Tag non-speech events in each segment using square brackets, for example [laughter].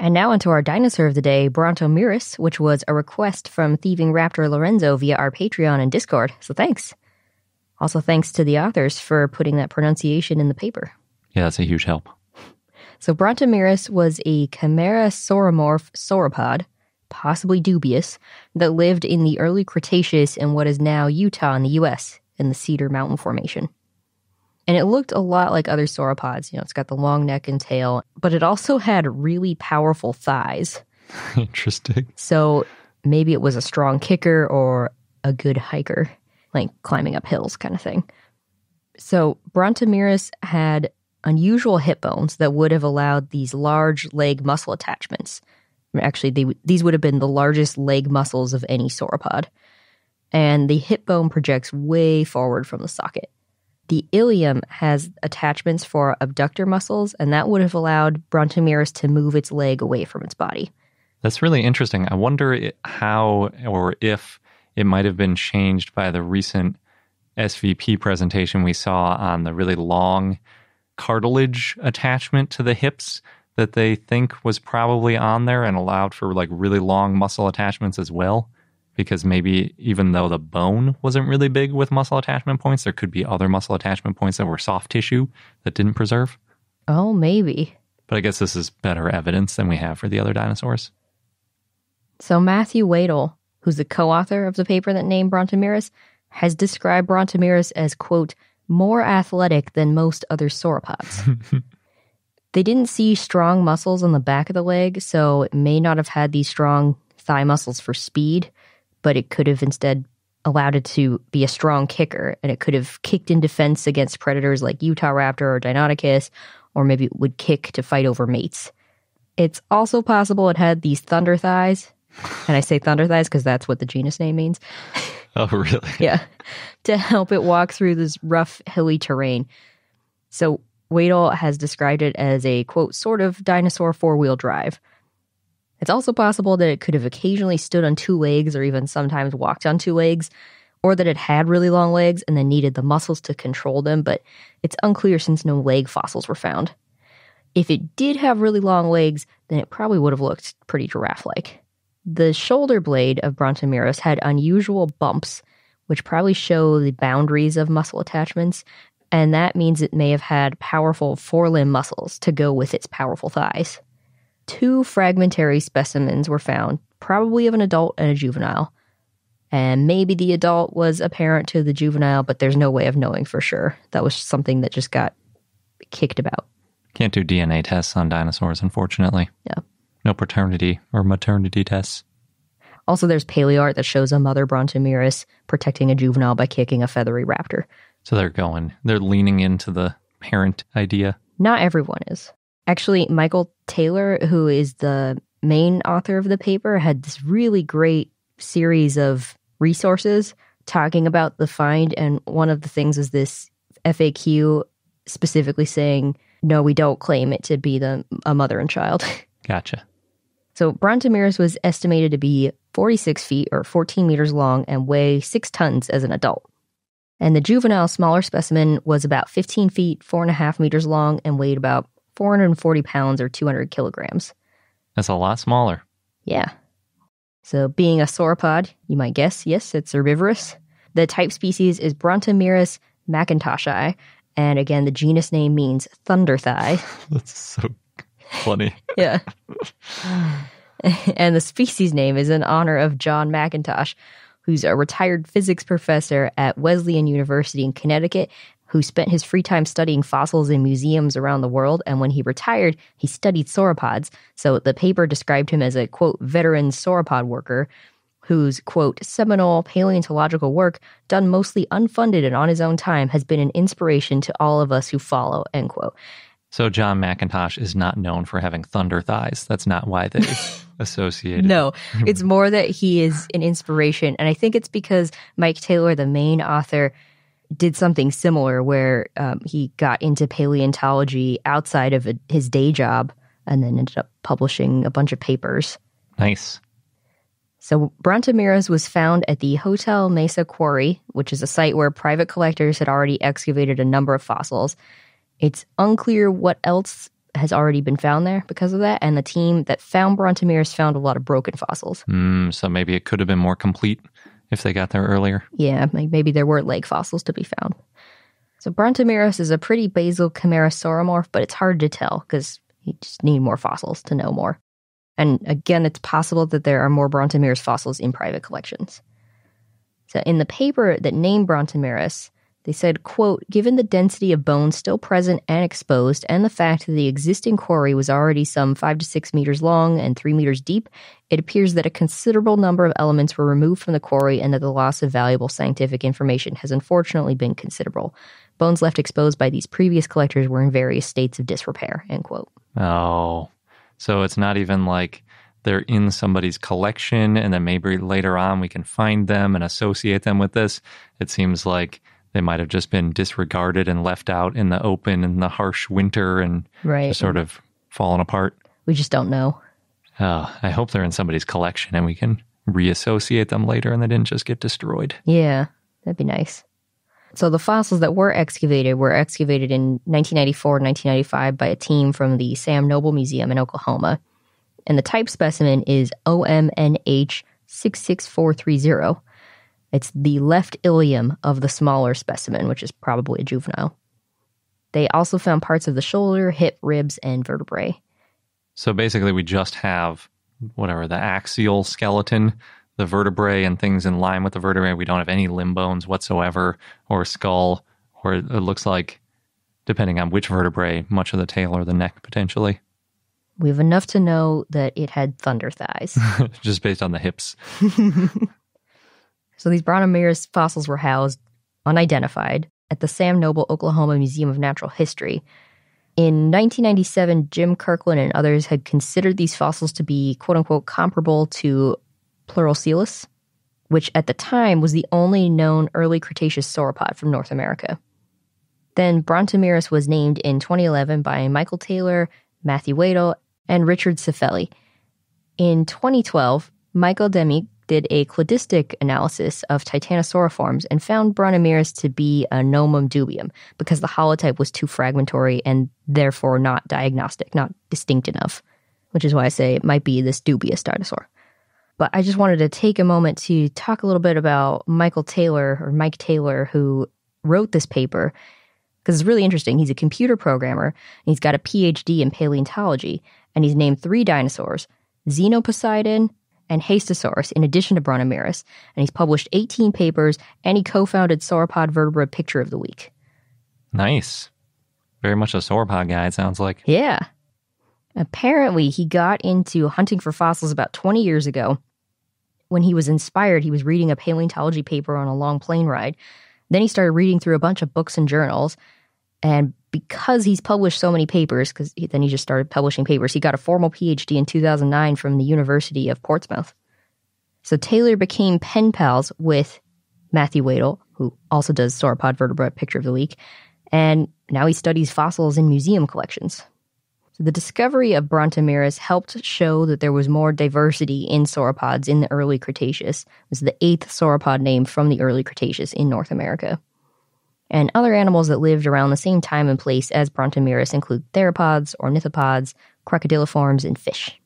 And now onto our dinosaur of the day, Brontomirus, which was a request from thieving raptor Lorenzo via our Patreon and Discord. So thanks. Also thanks to the authors for putting that pronunciation in the paper. Yeah, that's a huge help. So Brontomirus was a chimera sauropod, possibly dubious, that lived in the early Cretaceous in what is now Utah in the US, in the Cedar Mountain Formation. And it looked a lot like other sauropods. You know, it's got the long neck and tail, but it also had really powerful thighs. [laughs] Interesting. So maybe it was a strong kicker or a good hiker, like climbing up hills kind of thing. So Brontomerus had unusual hip bones that would have allowed these large leg muscle attachments. Actually, they, these would have been the largest leg muscles of any sauropod. And the hip bone projects way forward from the socket the ilium has attachments for abductor muscles, and that would have allowed Brontomerus to move its leg away from its body. That's really interesting. I wonder how or if it might have been changed by the recent SVP presentation we saw on the really long cartilage attachment to the hips that they think was probably on there and allowed for like really long muscle attachments as well because maybe even though the bone wasn't really big with muscle attachment points, there could be other muscle attachment points that were soft tissue that didn't preserve. Oh, maybe. But I guess this is better evidence than we have for the other dinosaurs. So Matthew Wadle, who's the co-author of the paper that named Brontomerus, has described Brontomerus as quote more athletic than most other sauropods. [laughs] they didn't see strong muscles on the back of the leg, so it may not have had these strong thigh muscles for speed but it could have instead allowed it to be a strong kicker and it could have kicked in defense against predators like Utah raptor or Deinonychus, or maybe it would kick to fight over mates. It's also possible it had these thunder thighs. And I say thunder thighs because that's what the genus name means. [laughs] Oh, really? [laughs] yeah. To help it walk through this rough, hilly terrain. So Wadle has described it as a quote, sort of dinosaur four wheel drive. It's also possible that it could have occasionally stood on two legs or even sometimes walked on two legs, or that it had really long legs and then needed the muscles to control them, but it's unclear since no leg fossils were found. If it did have really long legs, then it probably would have looked pretty giraffe like. The shoulder blade of Brontomerus had unusual bumps, which probably show the boundaries of muscle attachments, and that means it may have had powerful forelimb muscles to go with its powerful thighs two fragmentary specimens were found, probably of an adult and a juvenile. And maybe the adult was a parent to the juvenile, but there's no way of knowing for sure. That was something that just got kicked about. Can't do DNA tests on dinosaurs, unfortunately. Yeah. No paternity or maternity tests. Also, there's paleo art that shows a mother Brontomeris protecting a juvenile by kicking a feathery raptor. So they're going, they're leaning into the parent idea. Not everyone is. Actually, Michael Taylor, who is the main author of the paper, had this really great series of resources talking about the find. And one of the things is this FAQ specifically saying, no, we don't claim it to be the a mother and child. [laughs] Gotcha. So Brontomirus was estimated to be 46 feet or 14 meters long and weigh 6 tons as an adult. And the juvenile smaller specimen was about 15 feet, 4.5 meters long and weighed about 440 pounds or 200 kilograms. That's a lot smaller. Yeah. So, being a sauropod, you might guess, yes, it's herbivorous. The type species is Brontomerus macintoshi. and again, the genus name means thunder thigh. [laughs] That's so funny. [laughs] yeah. and the species name is in honor of John McIntosh, who's a retired physics professor at Wesleyan University in Connecticut who spent his free time studying fossils in museums around the world. And when he retired, he studied sauropods. So the paper described him as a, quote, veteran sauropod worker whose, quote, seminal paleontological work, done mostly unfunded and on his own time, has been an inspiration to all of us who follow, end quote. So John McIntosh is not known for having thunder thighs. That's not why they [laughs] associated. no, it's [laughs] more that he is an inspiration, and I think it's because Mike Taylor, the main author, did something similar where um, he got into paleontology outside of a, his day job and then ended up publishing a bunch of papers. Nice. So Brontomiras was found at the Hotel Mesa Quarry, which is a site where private collectors had already excavated a number of fossils. It's unclear what else has already been found there because of that, and the team that found Brontomiras found a lot of broken fossils. Mm, so maybe it could have been more complete if they got there earlier. Yeah, maybe there were leg fossils to be found. So Brontomerus is a pretty basal chimerosaurimorph, but it's hard to tell because you just need more fossils to know more. And again, it's possible that there are more Brontomerus fossils in private collections. So in the paper that named Brontomerus, they said, quote, given the density of bones still present and exposed, and the fact that the existing quarry was already some five to six meters long and three meters deep, it appears that a considerable number of elements were removed from the quarry and that the loss of valuable scientific information has unfortunately been considerable. Bones left exposed by these previous collectors were in various states of disrepair, end quote. Oh. So it's not even like they're in somebody's collection and then maybe later on we can find them and associate them with this. It seems like they might have just been disregarded and left out in the open in the harsh winter and right. sort of fallen apart. We just don't know. Uh, I hope they're in somebody's collection and we can reassociate them later and they didn't just get destroyed. Yeah, that'd be nice. So the fossils that were excavated were excavated in 1994 1995 by a team from the Sam Noble Museum in Oklahoma. And the type specimen is OMNH 66430. It's the left ilium of the smaller specimen, which is probably a juvenile. They also found parts of the shoulder, hip, ribs, and vertebrae. So basically, we just have whatever the axial skeleton, the vertebrae, and things in line with the vertebrae. We don't have any limb bones whatsoever, or skull, or it looks like, depending on which vertebrae, much of the tail or the neck potentially. We have enough to know that it had thunder thighs. [laughs] just based on the hips. [laughs] So these Bronomyrus fossils were housed, unidentified, at the Sam Noble Oklahoma Museum of Natural History. In 1997, Jim Kirkland and others had considered these fossils to be quote unquote comparable to Pleurocoelus, which at the time was the only known early Cretaceous sauropod from North America. Then Brontomirus was named in 2011 by Michael Taylor, Matthew Wadle, and Richard Ceffelli. In 2012, Michael Demi did a cladistic analysis of titanosauriforms and found Bronomyrus to be a nomum dubium because the holotype was too fragmentary and therefore not diagnostic, not distinct enough, which is why I say it might be this dubious dinosaur. But I just wanted to take a moment to talk a little bit about Michael Taylor or Mike Taylor, who wrote this paper because it's really interesting. He's a computer programmer and he's got a PhD in paleontology, and he's named three dinosaurs Xenoposeidon, and Hastosaurus in addition to Bronomyrus, and he's published 18 papers and he co-founded Sauropod Vertebrate Picture of the Week. Nice. Very much a sauropod guy, it sounds like. Yeah. Apparently, he got into hunting for fossils about 20 years ago. When he was inspired, he was reading a paleontology paper on a long plane ride. Then he started reading through a bunch of books and journals. And because he's published so many papers, because then he just started publishing papers, he got a formal PhD in 2009 from the University of Portsmouth. So Taylor became pen pals with Matthew Wadle, who also does sauropod vertebrate picture of the week, and now he studies fossils in museum collections. So the discovery of Brontomerus helped show that there was more diversity in sauropods in the early Cretaceous. It was the eighth sauropod name from the early Cretaceous in North America and other animals that lived around the same time and place as Brontomerus include theropods, ornithopods, crocodiliforms, and fish.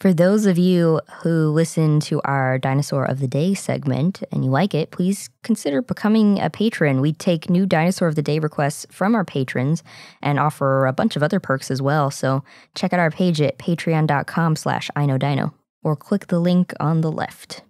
For those of you who listen to our Dinosaur of the Day segment and you like it, please consider becoming a patron. We take new Dinosaur of the Day requests from our patrons and offer a bunch of other perks as well. So check out our page at patreon.com slash inodino or click the link on the left.